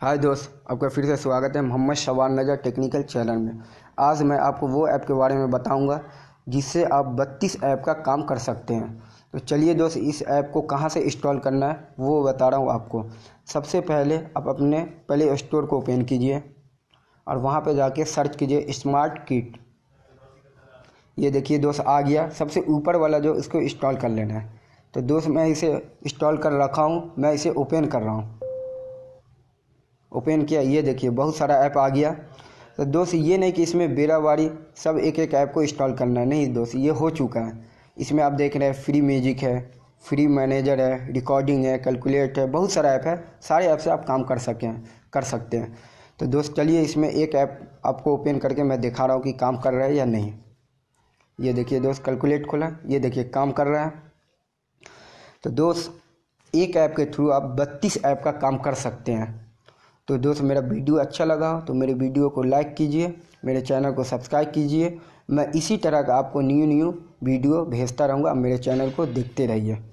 हाय दोस्त आपका फिर से स्वागत है मोहम्मद शवान नज़र टेक्निकल चैनल में आज मैं आपको वो ऐप के बारे में बताऊंगा जिससे आप 32 ऐप का काम कर सकते हैं तो चलिए दोस्त इस ऐप को कहाँ से इंस्टॉल करना है वो बता रहा हूँ आपको सबसे पहले आप अपने प्ले स्टोर को ओपन कीजिए और वहाँ पर जाके सर्च कीजिए स्मार्ट किट ये देखिए दोस्त आ गया सबसे ऊपर वाला जो इसको इंस्टॉल कर लेना है तो दोस्त मैं इसे इंस्टॉल कर रखा हूँ मैं इसे ओपन कर रहा हूँ ओपन किया ये देखिए बहुत सारा ऐप आ गया तो दोस्त ये नहीं कि इसमें बेराबारी सब एक एक ऐप को इंस्टॉल करना है नहीं दोस्त ये हो चुका है इसमें आप देख रहे हैं फ्री म्यूजिक है फ्री मैनेजर है रिकॉर्डिंग है कैलकुलेट है बहुत सारा ऐप है सारे ऐप से आप काम कर सकें कर सकते हैं तो दोस्त चलिए इसमें एक ऐप आपको ओपन करके मैं दिखा रहा हूँ कि काम कर रहा है या नहीं ये देखिए दोस्त कैलकुलेट खोला ये देखिए काम कर रहा है तो दोस्त एक ऐप के थ्रू आप बत्तीस ऐप का काम कर सकते हैं तो दोस्त मेरा वीडियो अच्छा लगा तो मेरे वीडियो को लाइक कीजिए मेरे चैनल को सब्सक्राइब कीजिए मैं इसी तरह का आपको न्यू न्यू वीडियो भेजता रहूँगा मेरे चैनल को देखते रहिए